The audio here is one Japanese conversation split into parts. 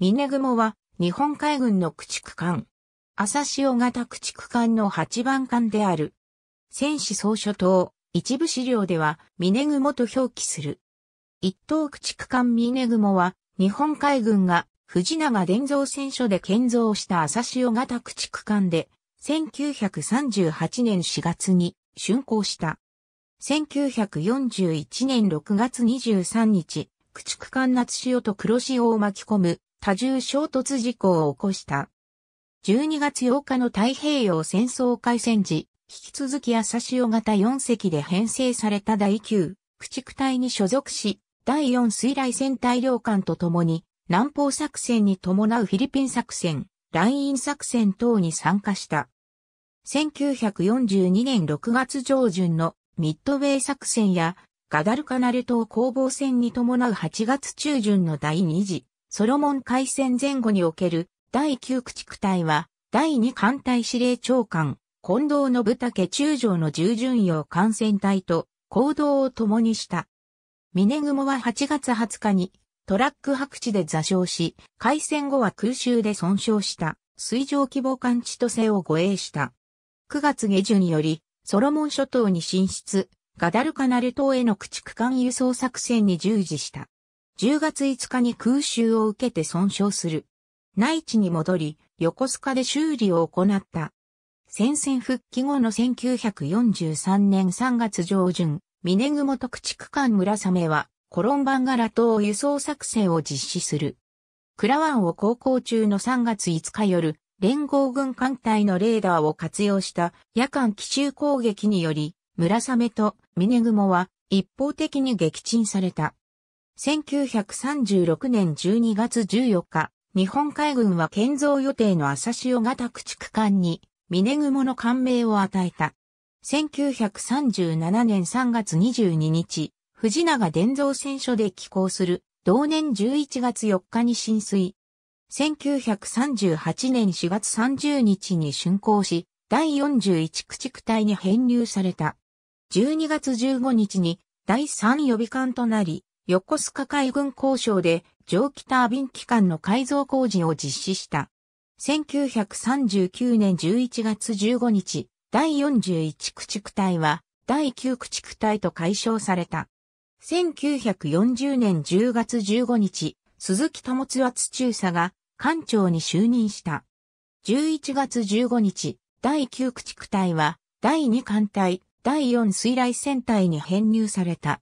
ミネグモは日本海軍の駆逐艦。朝潮型駆逐艦の8番艦である。戦士総書等、一部資料ではミネグモと表記する。一等駆逐艦ミネグモは日本海軍が藤永伝造船所で建造した朝潮型駆逐艦で1938年4月に竣工した。1941年6月23日、駆逐艦夏潮と黒潮を巻き込む多重衝突事故を起こした。12月8日の太平洋戦争開戦時、引き続き朝潮型4隻で編成された第9駆逐隊に所属し、第4水雷戦隊領艦と共に、南方作戦に伴うフィリピン作戦、ライン作戦等に参加した。1942年6月上旬のミッドウェイ作戦やガダルカナル島攻防戦に伴う8月中旬の第2次ソロモン海戦前後における第9駆逐隊は、第2艦隊司令長官、近藤信武中将の従順用艦船隊と行動を共にした。峰雲は8月20日にトラック白地で座礁し、海戦後は空襲で損傷した水上規模艦千歳を護衛した。9月下旬より、ソロモン諸島に進出、ガダルカナル島への駆逐艦輸送作戦に従事した。10月5日に空襲を受けて損傷する。内地に戻り、横須賀で修理を行った。戦線復帰後の1943年3月上旬、峰雲特地区間村雨は、コロンバンガラ島輸送作戦を実施する。クラワンを航行中の3月5日夜、連合軍艦隊のレーダーを活用した夜間奇襲攻撃により、村雨と峰雲は一方的に撃沈された。1936年12月14日、日本海軍は建造予定の朝潮型駆逐艦に、峰雲の艦名を与えた。1937年3月22日、藤永伝造船所で寄港する、同年11月4日に浸水。1938年4月30日に竣工し、第41駆逐隊に編入された。12月15日に第3予備艦となり、横須賀海軍交渉で蒸気タービン機関の改造工事を実施した。1939年11月15日、第41駆逐隊は第9駆逐隊と解消された。1940年10月15日、鈴木友津は中佐が艦長に就任した。11月15日、第9駆逐隊は第2艦隊、第4水雷戦隊に編入された。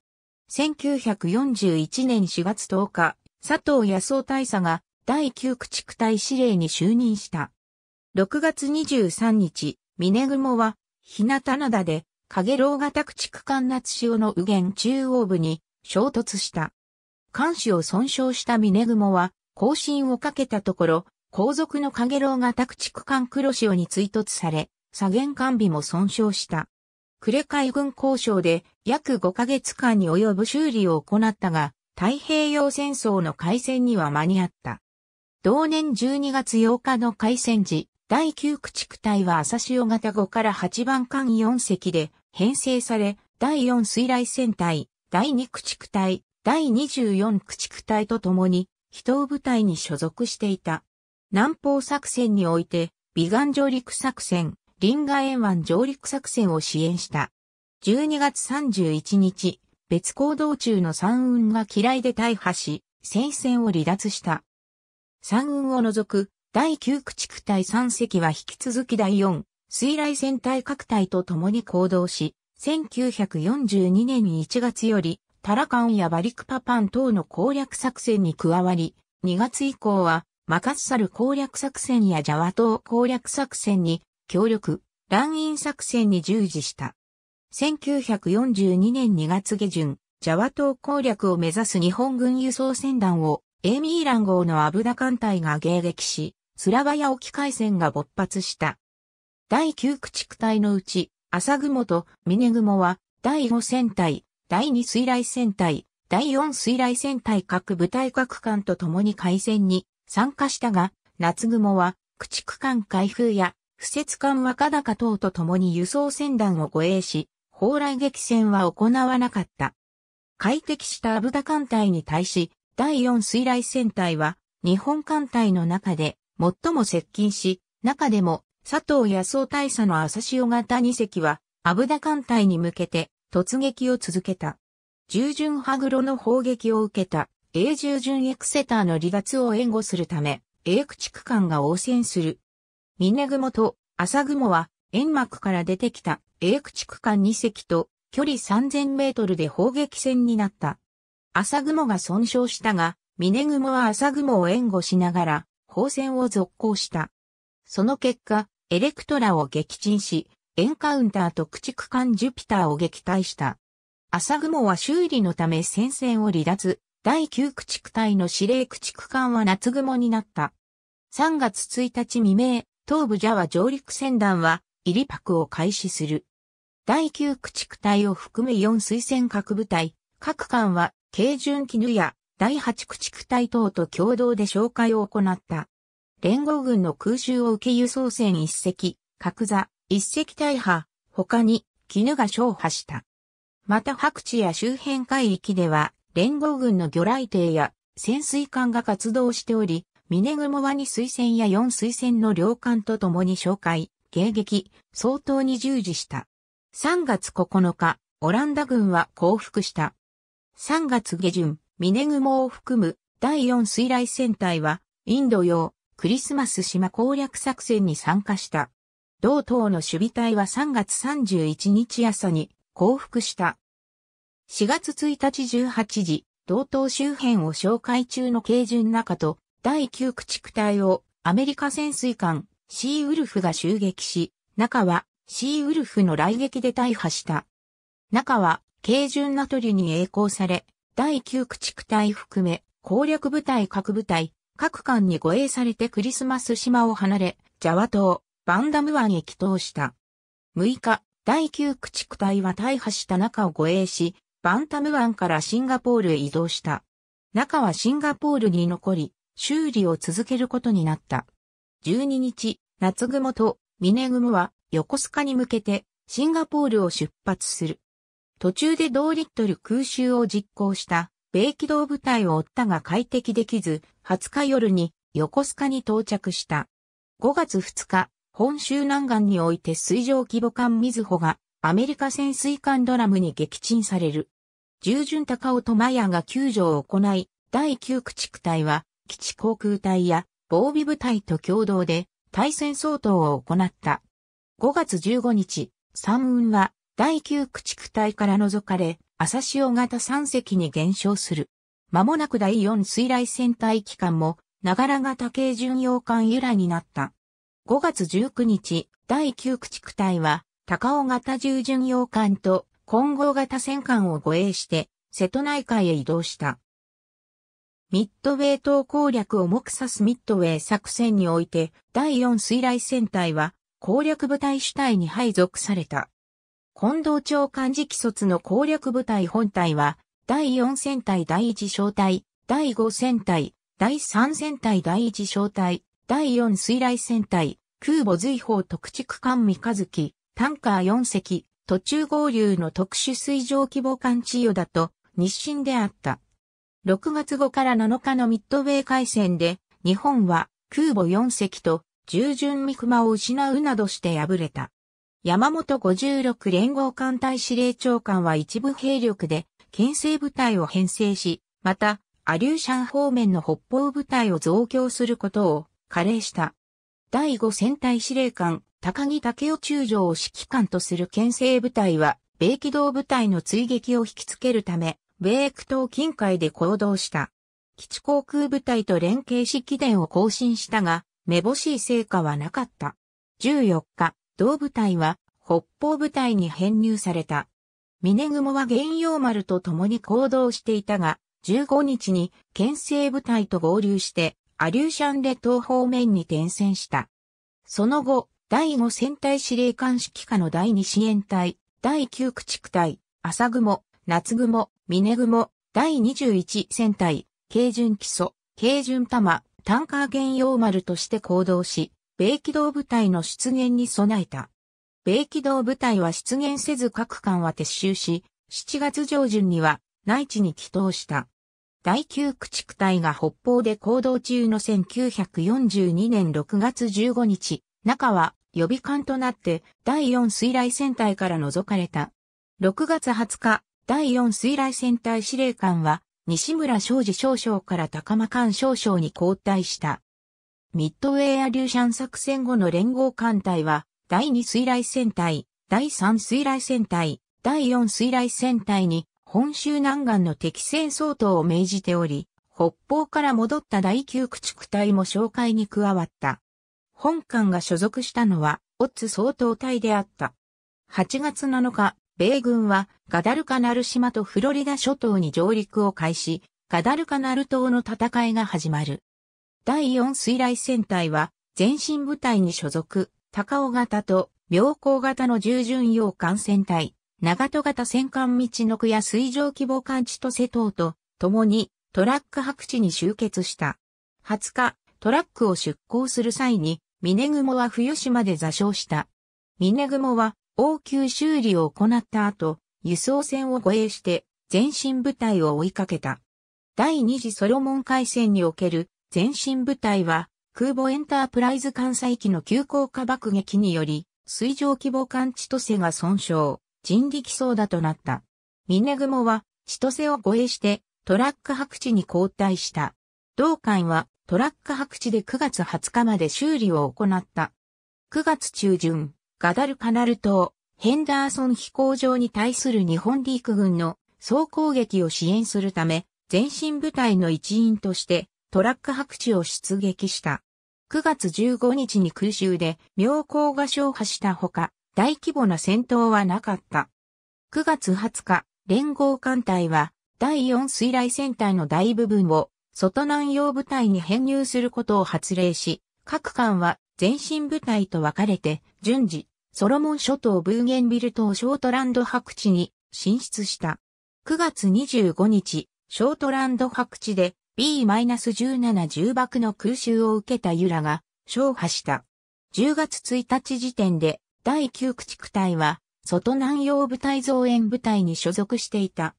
1941年4月10日、佐藤康夫大佐が第9駆逐隊司令に就任した。6月23日、峰雲は、日向灘で、影楼型駆逐艦夏潮の右舷中央部に衝突した。艦首を損傷した峰雲は、後進をかけたところ、後続の影楼型駆逐艦黒潮に追突され、左舷艦尾も損傷した。呉海軍交渉で約5ヶ月間に及ぶ修理を行ったが、太平洋戦争の開戦には間に合った。同年12月8日の開戦時、第9駆逐隊は朝潮型5から8番艦4隻で編成され、第4水雷戦隊、第2駆逐隊、第24駆逐隊と共に、人を部隊に所属していた。南方作戦において、美岸上陸作戦、リンガ沿湾上陸作戦を支援した。12月31日、別行動中の山運が嫌いで大破し、戦線を離脱した。山運を除く、第9駆逐隊3隻は引き続き第4、水雷戦隊各隊と共に行動し、1942年1月より、タラカンやバリクパパン等の攻略作戦に加わり、2月以降は、マカッサル攻略作戦やジャワ島攻略作戦に協力、乱印作戦に従事した。1942年2月下旬、ジャワ島攻略を目指す日本軍輸送船団を、エーミーラン号のアブダ艦隊が迎撃し、スラバヤ沖海戦が勃発した。第9駆逐隊のうち、朝雲と峰雲は、第5戦隊、第2水雷戦隊、第4水雷戦隊各部隊各艦と共に海戦に参加したが、夏雲は、駆逐艦開封や、不設艦若高等と共に輸送船団を護衛し、蓬莱激戦は行わなかった。快適したアブダ艦隊に対し、第4水雷戦隊は、日本艦隊の中で最も接近し、中でも佐藤康夫大佐の朝潮型2隻は、アブダ艦隊に向けて突撃を続けた。従順羽黒の砲撃を受けた、A 従順エクセターの離脱を援護するため、英駆逐艦が応戦する。峰雲と朝雲は、煙幕から出てきた英駆逐艦2隻と距離3000メートルで砲撃戦になった。朝雲が損傷したが、峰雲は朝雲を援護しながら、砲戦を続行した。その結果、エレクトラを撃沈し、エンカウンターと駆逐艦ジュピターを撃退した。朝雲は修理のため戦線を離脱、第9駆逐隊の司令駆逐艦は夏雲になった。3月1日未明、東部ジャワ上陸船団は、イリパクを開始する。第9駆逐隊を含む4推薦各部隊、各艦は、軽巡絹や第8駆逐隊等と共同で紹介を行った。連合軍の空襲を受け輸送船1隻、角座、1隻大破、他に絹が勝破した。また白地や周辺海域では、連合軍の魚雷艇や潜水艦が活動しており、峰雲は2水船や4水船の両艦と共に紹介、迎撃、相当に従事した。3月9日、オランダ軍は降伏した。3月下旬、ミネグモを含む第4水雷戦隊は、インド洋、クリスマス島攻略作戦に参加した。同党の守備隊は3月31日朝に降伏した。4月1日18時、同党周辺を紹介中の軽巡中と第9駆逐隊をアメリカ潜水艦シーウルフが襲撃し、中はシーウルフの来撃で大破した。中は、軽準な鳥に栄光され、第9駆逐隊含め、攻略部隊各部隊、各艦に護衛されてクリスマス島を離れ、ジャワ島、バンダム湾へ帰投した。6日、第9駆逐隊は大破した中を護衛し、バンタム湾からシンガポールへ移動した。中はシンガポールに残り、修理を続けることになった。12日、夏雲と峰雲は横須賀に向けてシンガポールを出発する。途中で同リットル空襲を実行した米機動部隊を追ったが快適できず、20日夜に横須賀に到着した。5月2日、本州南岸において水上規模艦水ずがアメリカ潜水艦ドラムに撃沈される。従順高尾とマヤが救助を行い、第9駆逐隊は基地航空隊や防備部隊と共同で対戦相当を行った。5月15日、山雲は第9駆逐隊から除かれ、朝潮型3隻に減少する。間もなく第4水雷戦隊機関も、ながら型軽巡洋艦由来になった。5月19日、第9駆逐隊は、高尾型重巡洋艦と混合型戦艦を護衛して、瀬戸内海へ移動した。ミッドウェイ島攻略を目指すミッドウェイ作戦において、第4水雷戦隊は、攻略部隊主体に配属された。近藤町幹事機卒の攻略部隊本隊は、第4戦隊第1小隊、第5戦隊、第3戦隊第1小隊、第4水雷戦隊、空母随砲特畜艦三日月、タンカー4隻、途中合流の特殊水上規模艦千ヨだと日清であった。6月5から7日のミッドウェー海戦で、日本は空母4隻と従順三熊を失うなどして敗れた。山本56連合艦隊司令長官は一部兵力で県政部隊を編成し、また、アリューシャン方面の北方部隊を増強することを加齢した。第5戦隊司令官、高木武夫中将を指揮官とする県政部隊は、米機動部隊の追撃を引きつけるため、米区島近海で行動した。基地航空部隊と連携し機伝を更新したが、めぼしい成果はなかった。14日、同部隊は北方部隊に編入された。峰雲は原陽丸と共に行動していたが、15日に県政部隊と合流して、アリューシャン列島方面に転戦した。その後、第5戦隊司令官指揮下の第2支援隊、第9駆逐隊、朝雲、夏雲、峰雲、第21戦隊、軽巡基礎、軽巡玉、タンカー原用丸として行動し、米機動部隊の出現に備えた。米機動部隊は出現せず各艦は撤収し、7月上旬には内地に帰投した。第9駆逐隊が北方で行動中の1942年6月15日、中は予備艦となって第4水雷戦隊から除かれた。6月20日、第4水雷戦隊司令官は西村昌司少将から高間艦少将に交代した。ミッドウェーアリューシャン作戦後の連合艦隊は、第2水雷戦隊、第3水雷戦隊、第4水雷戦隊に、本州南岸の敵戦相当を命じており、北方から戻った第9駆逐隊も紹介に加わった。本艦が所属したのは、オッツ総統隊であった。8月7日、米軍はガダルカナル島とフロリダ諸島に上陸を開始、ガダルカナル島の戦いが始まる。第四水雷戦隊は前進部隊に所属、高尾型と妙高型の従順洋艦船隊、長戸型戦艦道の区や水上規模艦地と瀬戸と共にトラック白地に集結した。20日、トラックを出港する際に、峰雲は冬島で座礁した。峰雲は応急修理を行った後、輸送船を護衛して前進部隊を追いかけた。第二次ソロモン海戦における前進部隊は空母エンタープライズ艦載機の急降下爆撃により水上規模艦千歳が損傷、人力操打となった。峰雲は千歳を護衛してトラック白地に交代した。同艦はトラック白地で9月20日まで修理を行った。9月中旬、ガダルカナル島、ヘンダーソン飛行場に対する日本陸軍の総攻撃を支援するため、前進部隊の一員としてトラック白地を出撃した。9月15日に空襲で妙高が消破したほか、大規模な戦闘はなかった。9月20日、連合艦隊は第4水雷戦隊の大部分を外南洋部隊に編入することを発令し、各艦は前進部隊と分かれて順次ソロモン諸島ブーゲンビル島ショートランド白地に進出した。9月25日、ショートランド白地で B-17 重爆の空襲を受けたユラが勝破した。10月1日時点で第9駆逐隊は外南洋部隊増援部隊に所属していた。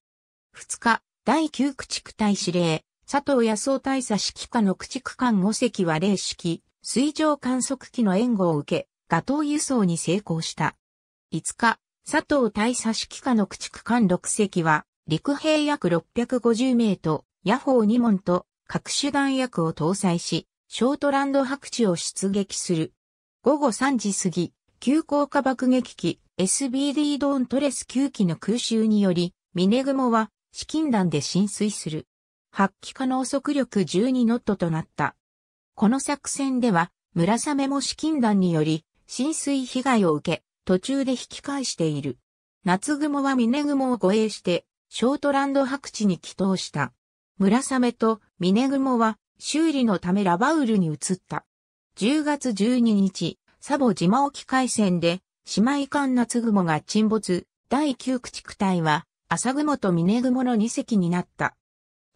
2日、第9駆逐隊司令、佐藤康夫大佐指揮下の駆逐艦5隻は霊式、水上観測機の援護を受け、打倒輸送に成功した。5日、佐藤大佐指揮下の駆逐艦6隻は、陸兵約650名と、野ー2門と、各種弾薬を搭載し、ショートランド白地を出撃する。午後3時過ぎ、急降下爆撃機 SBD ドーントレス9機の空襲により、ミネグモは資金弾で浸水する。発揮可能速力12ノットとなった。この作戦では、村雨も資金弾により、浸水被害を受け、途中で引き返している。夏雲は峰雲を護衛して、ショートランド白地に帰投した。村雨と峰雲は修理のためラバウルに移った。10月12日、サボ島沖海戦で、姉妹艦夏雲が沈没、第9駆逐隊は、朝雲と峰雲の2隻になった。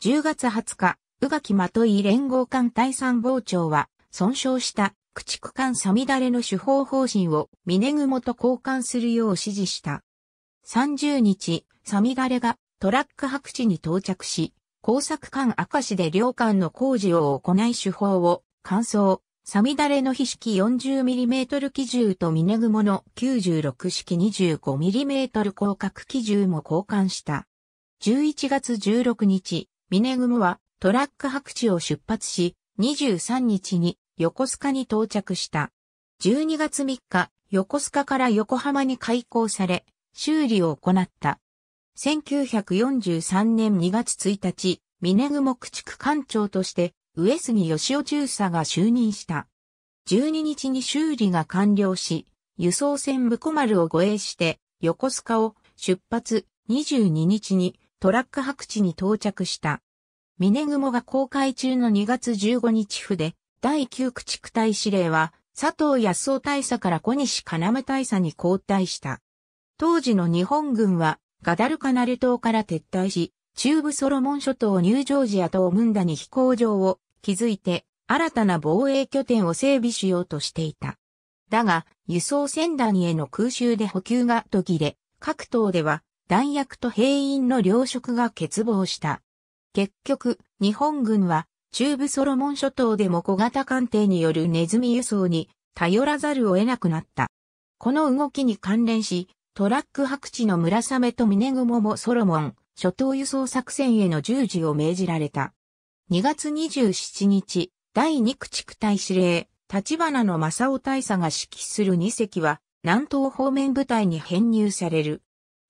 10月20日、宇垣まとい連合艦第参傍聴は、損傷した駆逐艦サミダレの手法方針をミネグモと交換するよう指示した。30日、サミダレがトラック白地に到着し、工作艦明石で両艦の工事を行い手法を、完走。サミダレの非式 40mm 機銃とミネグモの96式 25mm 広角機銃も交換した。11月16日、ミネグモはトラック白地を出発し、23日に横須賀に到着した。12月3日、横須賀から横浜に開港され、修理を行った。1943年2月1日、峰雲区逐艦長として、上杉義雄中佐が就任した。12日に修理が完了し、輸送船ブコマルを護衛して、横須賀を出発22日にトラック白地に到着した。峰雲が公開中の2月15日府で第9駆逐隊司令は、佐藤康夫大佐から小西要大佐に交代した。当時の日本軍は、ガダルカナル島から撤退し、中部ソロモン諸島ニュージョージア島ムンダに飛行場を築いて、新たな防衛拠点を整備しようとしていた。だが、輸送船団への空襲で補給が途切れ、各島では弾薬と兵員の糧食が欠乏した。結局、日本軍は中部ソロモン諸島でも小型艦艇によるネズミ輸送に頼らざるを得なくなった。この動きに関連し、トラック白地の村雨と峰雲もソロモン、諸島輸送作戦への従事を命じられた。2月27日、第2駆逐隊司令、立花の正雄大佐が指揮する2隻は、南東方面部隊に編入される。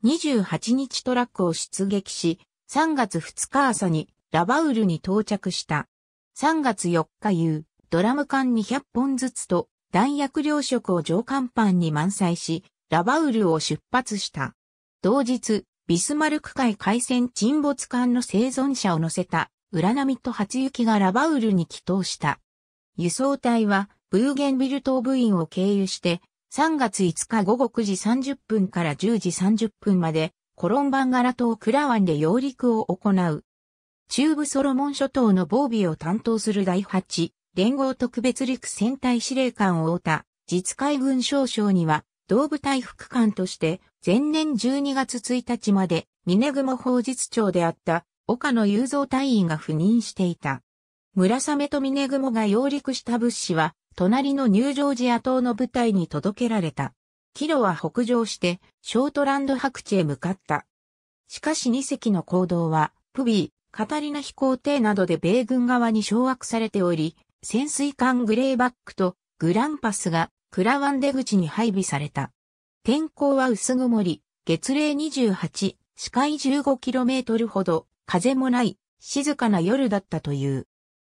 28日トラックを出撃し、3月2日朝にラバウルに到着した。3月4日夕、ドラム缶200本ずつと弾薬量食を上甲板に満載し、ラバウルを出発した。同日、ビスマルク海海戦沈没艦の生存者を乗せた、裏波と初雪がラバウルに帰投した。輸送隊は、ブーゲンビル島部員を経由して、3月5日午後9時30分から10時30分まで、コロンバンガラ島クラワンで揚陸を行う。中部ソロモン諸島の防備を担当する第8連合特別陸戦隊司令官を追った実海軍少将には同部隊副官として前年12月1日まで峰雲法実長であった岡野雄三隊員が赴任していた。村雨と峰雲が揚陸した物資は隣のニュージョージア島の部隊に届けられた。キロは北上してショートランド白地へ向かった。しかし2隻の行動はプビー、カタリナ飛行艇などで米軍側に掌握されており、潜水艦グレーバックとグランパスがクラワン出口に配備された。天候は薄曇り、月齢28、視界 15km ほど、風もない、静かな夜だったという。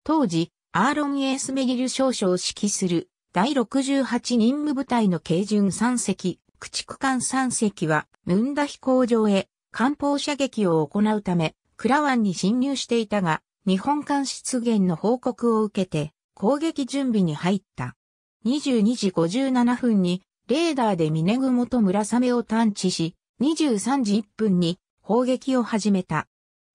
当時、アーロン・エースメギル少将を指揮する第68任務部隊の軽巡3隻、駆逐艦3隻は、ムンダ飛行場へ艦砲射撃を行うため、クラワンに侵入していたが、日本艦出現の報告を受けて、攻撃準備に入った。22時57分に、レーダーで峰雲と村雨を探知し、23時1分に砲撃を始めた。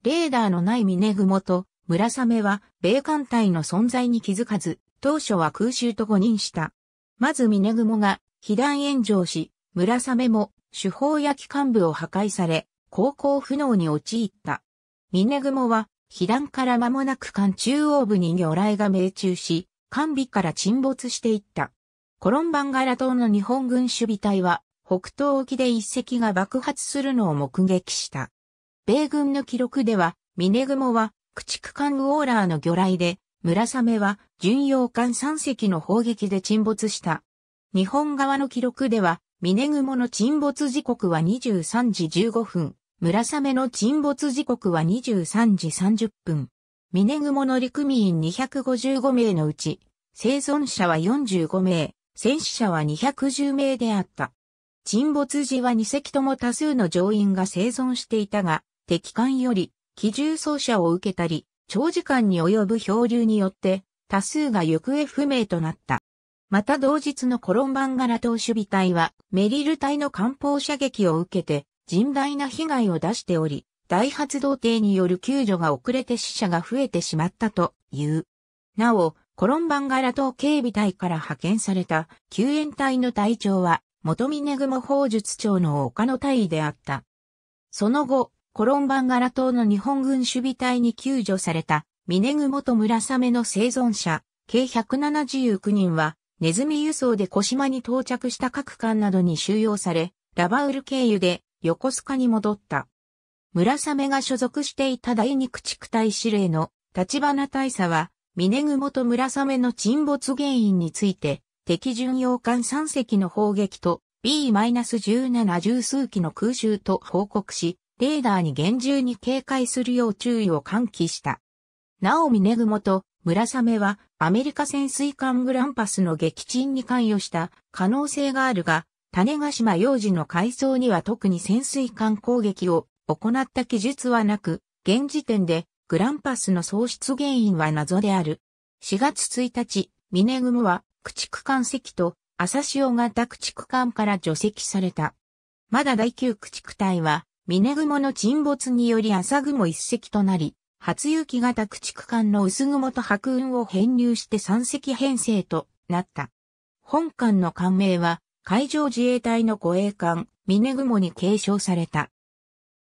レーダーのない峰雲と村雨は米艦隊の存在に気づかず、当初は空襲と誤認した。まず峰雲が被弾炎上し、村雨も手砲や機関部を破壊され、航行不能に陥った。ミネグモは、被弾から間もなく艦中央部に魚雷が命中し、艦尾から沈没していった。コロンバンガラ島の日本軍守備隊は、北東沖で一隻が爆発するのを目撃した。米軍の記録では、ミネグモは、駆逐艦ウォーラーの魚雷で、村雨は、巡洋艦3隻の砲撃で沈没した。日本側の記録では、ミネグモの沈没時刻は23時15分。村雨の沈没時刻は23時30分。峰雲の陸民員255名のうち、生存者は45名、戦死者は210名であった。沈没時は2隻とも多数の乗員が生存していたが、敵艦より機銃走射を受けたり、長時間に及ぶ漂流によって、多数が行方不明となった。また同日のコロンバンガラ投手備隊は、メリル隊の艦砲射撃を受けて、甚大な被害を出しており、大発動艇による救助が遅れて死者が増えてしまったという。なお、コロンバンガラ島警備隊から派遣された救援隊の隊長は、元峰雲砲術長の丘の隊であった。その後、コロンバンガラ島の日本軍守備隊に救助された、峰雲と村雨の生存者、計179人は、ネズミ輸送で小島に到着した各艦などに収容され、ラバウル経由で横須賀に戻った。村雨が所属していた第二駆逐隊司令の立花大佐は、峰雲と村雨の沈没原因について、敵巡洋艦3隻の砲撃と B-17 十数機の空襲と報告し、レーダーに厳重に警戒するよう注意を喚起した。なお峰雲と村雨はアメリカ潜水艦グランパスの撃沈に関与した可能性があるが、種ヶ島幼児の海藻には特に潜水艦攻撃を行った記述はなく、現時点でグランパスの喪失原因は謎である。4月1日、ミネグムは駆逐艦席と朝潮型駆逐艦から除籍された。まだ第9駆逐隊は、ミネグモの沈没により朝雲一隻となり、初雪型駆逐艦の薄雲と白雲を編入して三隻編成となった。本艦の艦名は、海上自衛隊の護衛艦、峰雲に継承された。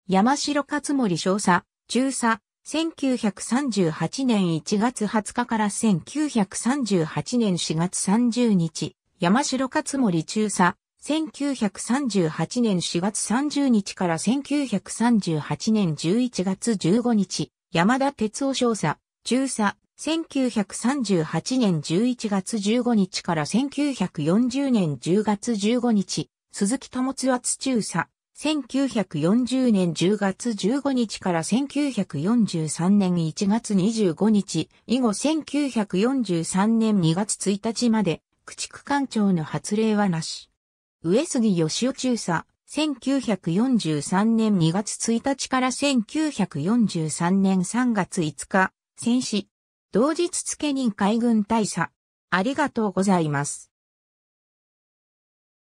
山城勝森少佐、中佐、1938年1月20日から1938年4月30日、山城勝森中佐、1938年4月30日から1938年11月15日、山田哲夫少佐、中佐、1938年11月15日から1940年10月15日、鈴木保は土中佐。1940年10月15日から1943年1月25日、以後1943年2月1日まで、駆逐艦長の発令はなし。上杉義雄中佐、1943年2月1日から1943年3月5日、戦死。同日付任海軍大佐。ありがとうございます。